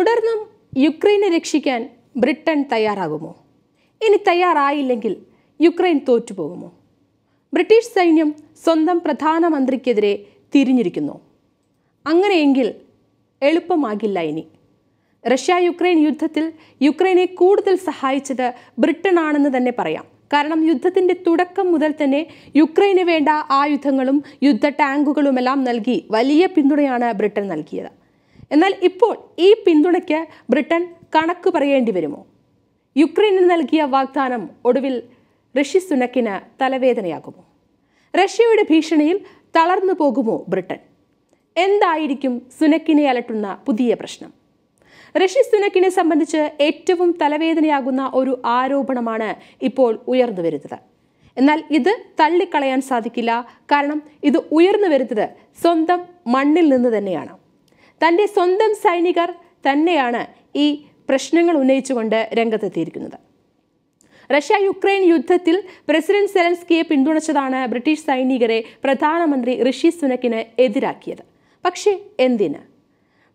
തുടർന്നും യുക്രൈനെ രക്ഷിക്കാൻ ബ്രിട്ടൻ തയ്യാറാകുമോ ഇനി തയ്യാറായില്ലെങ്കിൽ യുക്രൈൻ തോറ്റുപോകുമോ ബ്രിട്ടീഷ് സൈന്യം സ്വന്തം പ്രധാനമന്ത്രിക്കെതിരെ തിരിഞ്ഞിരിക്കുന്നു അങ്ങനെയെങ്കിൽ എളുപ്പമാകില്ല ഇനി റഷ്യ യുക്രൈൻ യുദ്ധത്തിൽ യുക്രൈനെ കൂടുതൽ സഹായിച്ചത് ബ്രിട്ടനാണെന്ന് തന്നെ പറയാം കാരണം യുദ്ധത്തിന്റെ തുടക്കം മുതൽ തന്നെ യുക്രൈന് വേണ്ട ആയുധങ്ങളും യുദ്ധ ടാങ്കുകളുമെല്ലാം നൽകി വലിയ പിന്തുണയാണ് ബ്രിട്ടൻ നൽകിയത് എന്നാൽ ഇപ്പോൾ ഈ പിന്തുണയ്ക്ക് ബ്രിട്ടൻ കണക്ക് പറയേണ്ടി വരുമോ യുക്രൈനിന് നൽകിയ വാഗ്ദാനം ഒടുവിൽ ഋഷി സുനക്കിന് തലവേദനയാകുമോ റഷ്യയുടെ ഭീഷണിയിൽ തളർന്നു പോകുമോ ബ്രിട്ടൻ എന്തായിരിക്കും സുനക്കിനെ അലട്ടുന്ന പുതിയ പ്രശ്നം ഋഷി സുനക്കിനെ സംബന്ധിച്ച് ഏറ്റവും തലവേദനയാകുന്ന ഒരു ആരോപണമാണ് ഇപ്പോൾ ഉയർന്നു വരുന്നത് എന്നാൽ ഇത് തള്ളിക്കളയാൻ സാധിക്കില്ല കാരണം ഇത് ഉയർന്നു വരുന്നത് സ്വന്തം മണ്ണിൽ നിന്ന് തന്നെയാണ് തൻ്റെ സ്വന്തം സൈനികർ തന്നെയാണ് ഈ പ്രശ്നങ്ങൾ ഉന്നയിച്ചുകൊണ്ട് രംഗത്തെത്തിയിരിക്കുന്നത് റഷ്യ യുക്രൈൻ യുദ്ധത്തിൽ പ്രസിഡന്റ് സെലൻസ്കിയെ പിന്തുണച്ചതാണ് ബ്രിട്ടീഷ് സൈനികരെ പ്രധാനമന്ത്രി ഋഷി സുനക്കിന് എതിരാക്കിയത് പക്ഷേ എന്തിന്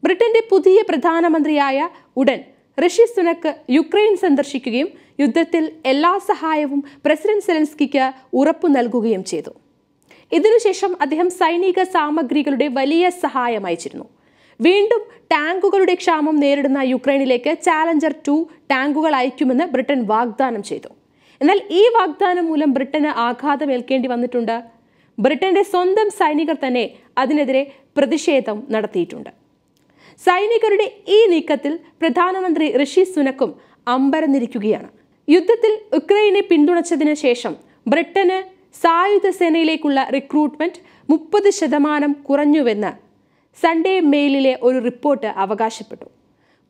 ബ്രിട്ടന്റെ പുതിയ പ്രധാനമന്ത്രിയായ ഉടൻ ഋഷി സുനക്ക് യുക്രൈൻ സന്ദർശിക്കുകയും യുദ്ധത്തിൽ എല്ലാ സഹായവും പ്രസിഡന്റ് സെലൻസ്കിക്ക് ഉറപ്പു നൽകുകയും ചെയ്തു ഇതിനുശേഷം അദ്ദേഹം സൈനിക സാമഗ്രികളുടെ വലിയ സഹായം അയച്ചിരുന്നു വീണ്ടും ടാങ്കുകളുടെ ക്ഷാമം നേരിടുന്ന യുക്രൈനിലേക്ക് ചാലഞ്ചർ ടു ടാങ്കുകൾ അയക്കുമെന്ന് ബ്രിട്ടൻ വാഗ്ദാനം ചെയ്തു എന്നാൽ ഈ വാഗ്ദാനം മൂലം ബ്രിട്ടന് ആഘാതമേൽക്കേണ്ടി വന്നിട്ടുണ്ട് ബ്രിട്ടന്റെ സ്വന്തം സൈനികർ തന്നെ അതിനെതിരെ പ്രതിഷേധം നടത്തിയിട്ടുണ്ട് സൈനികരുടെ ഈ നീക്കത്തിൽ പ്രധാനമന്ത്രി ഋഷി സുനക്കും അമ്പരന്നിരിക്കുകയാണ് യുദ്ധത്തിൽ ഉക്രൈനെ പിന്തുണച്ചതിന് ശേഷം ബ്രിട്ടന് സായുധ സേനയിലേക്കുള്ള റിക്രൂട്ട്മെന്റ് മുപ്പത് ശതമാനം കുറഞ്ഞുവെന്ന് സൺഡേ മെയിലിലെ ഒരു റിപ്പോർട്ട് അവകാശപ്പെട്ടു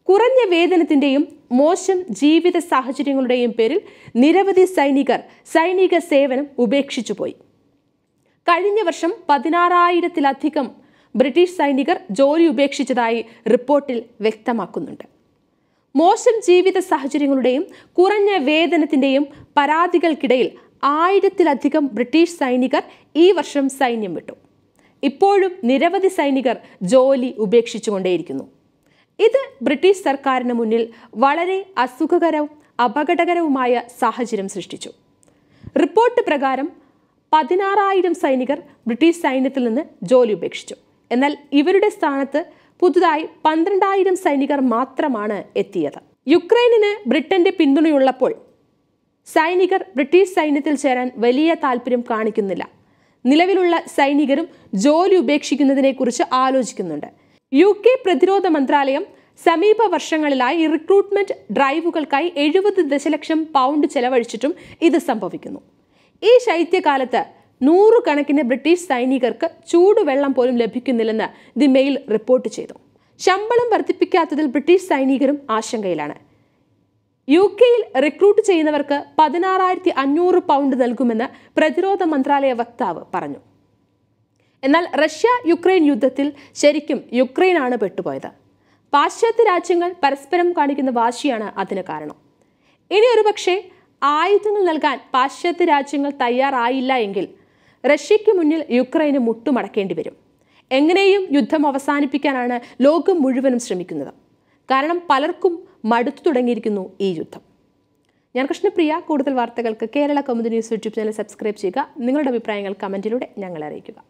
കുറഞ്ഞ വേതനത്തിൻ്റെയും മോശം ജീവിത സാഹചര്യങ്ങളുടെയും പേരിൽ നിരവധി സൈനികർ സൈനിക സേവനം ഉപേക്ഷിച്ചു പോയി കഴിഞ്ഞ വർഷം പതിനാറായിരത്തിലധികം ബ്രിട്ടീഷ് സൈനികർ ജോലി ഉപേക്ഷിച്ചതായി റിപ്പോർട്ടിൽ വ്യക്തമാക്കുന്നുണ്ട് മോശം ജീവിത സാഹചര്യങ്ങളുടെയും കുറഞ്ഞ വേതനത്തിൻ്റെയും പരാതികൾക്കിടയിൽ ആയിരത്തിലധികം ബ്രിട്ടീഷ് സൈനികർ ഈ വർഷം സൈന്യം വിട്ടു ഇപ്പോഴും നിരവധി സൈനികർ ജോലി ഉപേക്ഷിച്ചുകൊണ്ടേയിരിക്കുന്നു ഇത് ബ്രിട്ടീഷ് സർക്കാരിന് മുന്നിൽ വളരെ അസുഖകരവും അപകടകരവുമായ സാഹചര്യം സൃഷ്ടിച്ചു റിപ്പോർട്ട് പ്രകാരം പതിനാറായിരം സൈനികർ ബ്രിട്ടീഷ് സൈന്യത്തിൽ നിന്ന് ജോലി ഉപേക്ഷിച്ചു എന്നാൽ ഇവരുടെ സ്ഥാനത്ത് പുതുതായി പന്ത്രണ്ടായിരം സൈനികർ മാത്രമാണ് എത്തിയത് യുക്രൈനിന് ബ്രിട്ടന്റെ പിന്തുണയുള്ളപ്പോൾ സൈനികർ ബ്രിട്ടീഷ് സൈന്യത്തിൽ ചേരാൻ വലിയ താല്പര്യം കാണിക്കുന്നില്ല നിലവിലുള്ള സൈനികരും ജോലി ഉപേക്ഷിക്കുന്നതിനെക്കുറിച്ച് ആലോചിക്കുന്നുണ്ട് യു കെ പ്രതിരോധ മന്ത്രാലയം സമീപ വർഷങ്ങളിലായി റിക്രൂട്ട്മെന്റ് ഡ്രൈവുകൾക്കായി എഴുപത് ദശലക്ഷം പൗണ്ട് ചെലവഴിച്ചിട്ടും ഇത് സംഭവിക്കുന്നു ഈ ശൈത്യകാലത്ത് നൂറുകണക്കിന് ബ്രിട്ടീഷ് സൈനികർക്ക് ചൂടുവെള്ളം പോലും ലഭിക്കുന്നില്ലെന്ന് ദി മെയിൽ റിപ്പോർട്ട് ചെയ്തു ശമ്പളം വർദ്ധിപ്പിക്കാത്തതിൽ ബ്രിട്ടീഷ് സൈനികരും ആശങ്കയിലാണ് യു കെയിൽ റിക്രൂട്ട് ചെയ്യുന്നവർക്ക് പതിനാറായിരത്തി അഞ്ഞൂറ് പൗണ്ട് നൽകുമെന്ന് പ്രതിരോധ മന്ത്രാലയ വക്താവ് പറഞ്ഞു എന്നാൽ റഷ്യ യുക്രൈൻ യുദ്ധത്തിൽ ശരിക്കും യുക്രൈനാണ് പെട്ടുപോയത് പാശ്ചാത്യ രാജ്യങ്ങൾ പരസ്പരം കാണിക്കുന്ന വാശിയാണ് അതിന് കാരണം ഇനി പക്ഷേ ആയുധങ്ങൾ നൽകാൻ പാശ്ചാത്യ രാജ്യങ്ങൾ തയ്യാറായില്ല എങ്കിൽ റഷ്യയ്ക്ക് മുന്നിൽ യുക്രൈന് മുട്ടുമടക്കേണ്ടി വരും എങ്ങനെയും യുദ്ധം അവസാനിപ്പിക്കാനാണ് ലോകം മുഴുവനും ശ്രമിക്കുന്നത് കാരണം പലർക്കും മടുത്തു തുടങ്ങിയിരിക്കുന്നു ഈ യുദ്ധം ഞാൻ കൃഷ്ണപ്രിയ കൂടുതൽ വാർത്തകൾക്ക് Kerala Kaumudi news YouTube channel subscribe ചെയ്യുക നിങ്ങളുടെ അഭിപ്രായങ്ങൾ കമൻറ്റിലൂടെ ഞങ്ങളെ അറിയിക്കുക